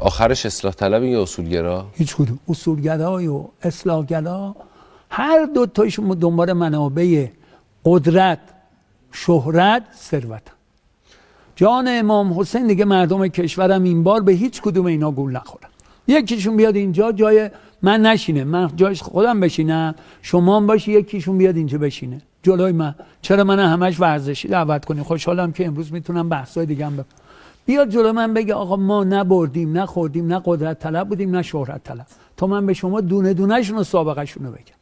آخرش اصلاح طلب یا اصولگرا هیچ کدوم های و اصلاحگرا هر دو ایشون دنبال منابع قدرت شهرت ثروت جان امام حسین دیگه مردم کشورم این بار به هیچ کدوم اینا گول نخورن یکیشون بیاد اینجا جای من نشینه من جایش خودم بشینم شما هم باشی یکیشون بیاد اینجا بشینه جلوی من چرا من همش ورزشی دعوت کنی خوشحالم که امروز میتونم بحثای دیگه هم بکنم. بیاد جلو من بگه آقا ما نبردیم نه خوردیم نه قدرت طلب بودیم نه شهرت طلب تا من به شما دونه دونهشون و سابقهشون رو بگم